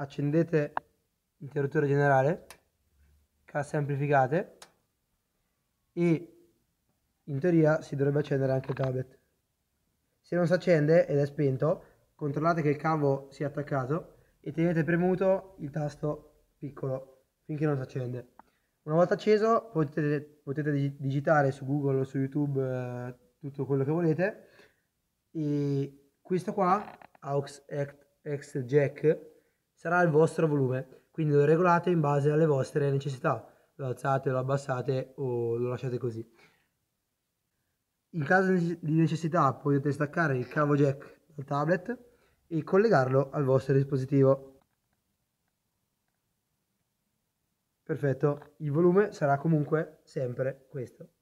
accendete l'interruttore generale, casse amplificate e in teoria si dovrebbe accendere anche il tablet. Se non si accende ed è spento, controllate che il cavo sia attaccato e tenete premuto il tasto piccolo finché non si accende. Una volta acceso potete, potete digitare su Google o su YouTube eh, tutto quello che volete e questo qua, AUX Act, X Jack, sarà il vostro volume, quindi lo regolate in base alle vostre necessità, lo alzate, lo abbassate o lo lasciate così. In caso di necessità potete staccare il cavo jack dal tablet e collegarlo al vostro dispositivo. Perfetto, il volume sarà comunque sempre questo.